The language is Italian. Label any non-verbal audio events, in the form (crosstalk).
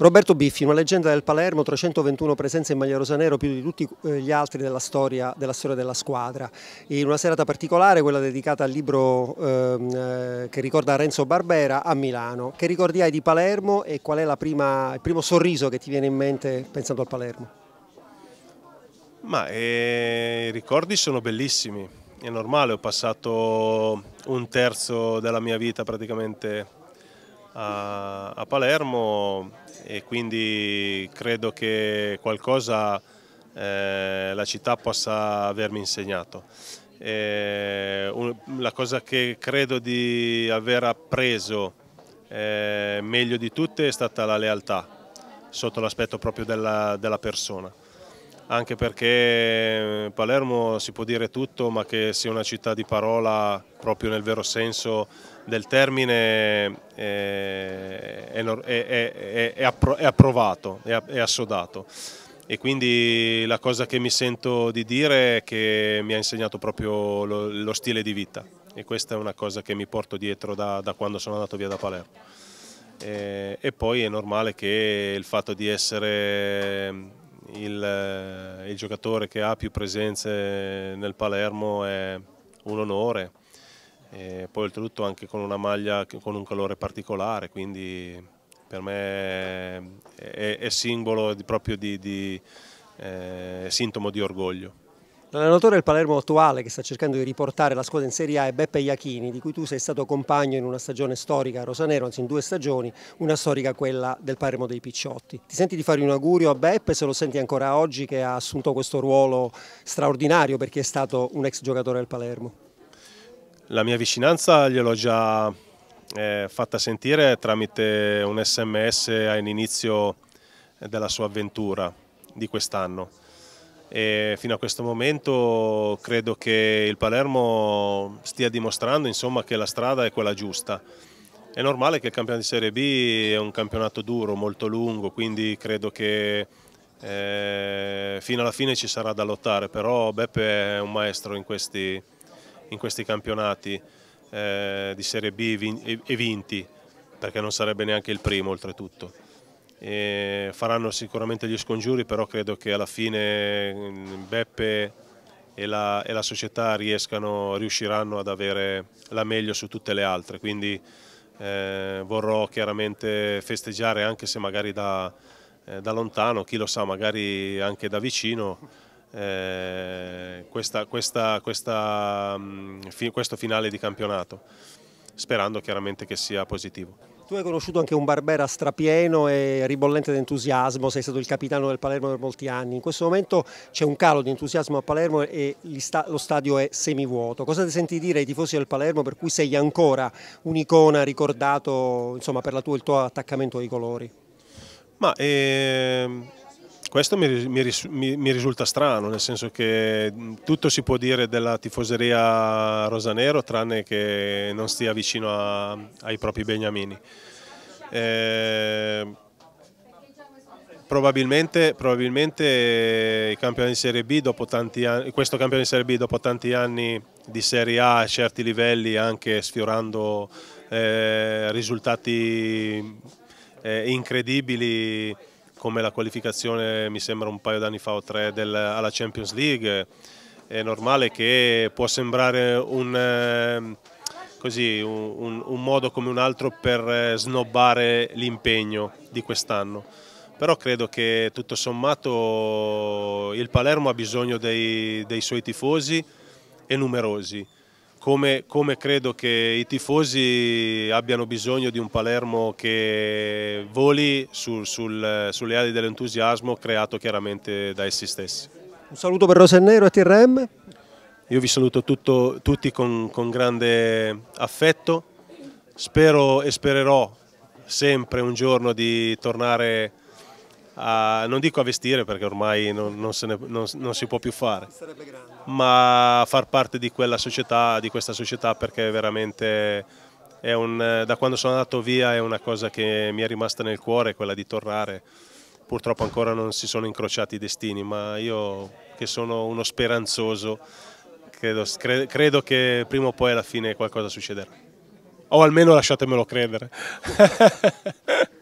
Roberto Biffi, una leggenda del Palermo, 321 presenze in maglia rosanero, più di tutti eh, gli altri della storia della, storia della squadra. In una serata particolare, quella dedicata al libro ehm, eh, che ricorda Renzo Barbera a Milano. Che ricordi hai di Palermo e qual è prima, il primo sorriso che ti viene in mente pensando al Palermo? Ma, eh, i ricordi sono bellissimi, è normale, ho passato un terzo della mia vita praticamente a, a Palermo e quindi credo che qualcosa eh, la città possa avermi insegnato. E, eh, un, la cosa che credo di aver appreso eh, meglio di tutte è stata la lealtà sotto l'aspetto proprio della, della persona anche perché eh, Palermo si può dire tutto ma che sia una città di parola proprio nel vero senso del termine eh, è, è, è, è approvato, è assodato e quindi la cosa che mi sento di dire è che mi ha insegnato proprio lo, lo stile di vita e questa è una cosa che mi porto dietro da, da quando sono andato via da Palermo. E, eh, e poi è normale che il fatto di essere il, eh, il giocatore che ha più presenze nel Palermo è un onore e poi oltretutto anche con una maglia con un calore particolare, quindi per me è, è, è simbolo di, proprio di, di eh, sintomo di orgoglio. L'allenatore del Palermo attuale che sta cercando di riportare la squadra in Serie A è Beppe Iachini, di cui tu sei stato compagno in una stagione storica a Rosanero, anzi in due stagioni, una storica quella del Palermo dei Picciotti. Ti senti di fare un augurio a Beppe se lo senti ancora oggi che ha assunto questo ruolo straordinario perché è stato un ex giocatore del Palermo? La mia vicinanza gliel'ho già eh, fatta sentire tramite un sms all'inizio della sua avventura di quest'anno e fino a questo momento credo che il Palermo stia dimostrando insomma, che la strada è quella giusta. È normale che il campionato di Serie B è un campionato duro, molto lungo, quindi credo che eh, fino alla fine ci sarà da lottare, però Beppe è un maestro in questi, in questi campionati eh, di Serie B e vinti, perché non sarebbe neanche il primo oltretutto faranno sicuramente gli scongiuri, però credo che alla fine mm, Beppe e la, e la società riusciranno ad avere la meglio su tutte le altre, quindi eh, vorrò chiaramente festeggiare anche se magari da, eh, da, lontano, chi lo sa magari anche da vicino, eh, questa, questa, questa, mh, mm, fi, questo finale di campionato sperando chiaramente che sia positivo. Tu hai conosciuto anche un Barbera strapieno e ribollente di entusiasmo, sei stato il capitano del Palermo per molti anni. In questo momento c'è un calo di entusiasmo a Palermo e lo stadio è semivuoto. Cosa ti senti dire ai tifosi del Palermo per cui sei ancora un'icona ricordato insomma, per tua, il tuo attaccamento ai colori? Ma, eh, questo mi, mi, mi, risulta strano, nel senso che tutto si può dire della tifoseria rosanero tranne che non stia vicino a, ai propri beniamini. Eh, probabilmente, probabilmente anni, questo campione di Serie B dopo tanti anni di Serie A a certi livelli, anche sfiorando eh, risultati eh, incredibili, come la qualificazione mi sembra un paio d'anni fa o tre del, alla Champions League, è normale che può sembrare un, eh, così, un, un modo come un altro per eh, snobbare l'impegno di quest'anno però credo che tutto sommato il Palermo ha bisogno dei, dei suoi tifosi e numerosi come, come, credo che i tifosi abbiano bisogno di un Palermo che voli su, sul, sulle ali dell'entusiasmo creato chiaramente da essi stessi. Un saluto per Rosennero e TRM. Io vi saluto tutto, tutti con, con grande affetto, spero e spererò sempre un giorno di tornare a a, ah, non dico a vestire perché ormai non, non, ne, non, non, si può più fare, ma a far parte di, società, di questa società perché veramente un, da quando sono andato via è una cosa che mi è rimasta nel cuore, quella di tornare. Purtroppo ancora non si sono incrociati i destini, ma io che sono uno speranzoso credo, credo che prima o poi alla fine qualcosa succederà. O almeno lasciatemelo credere. (laughs)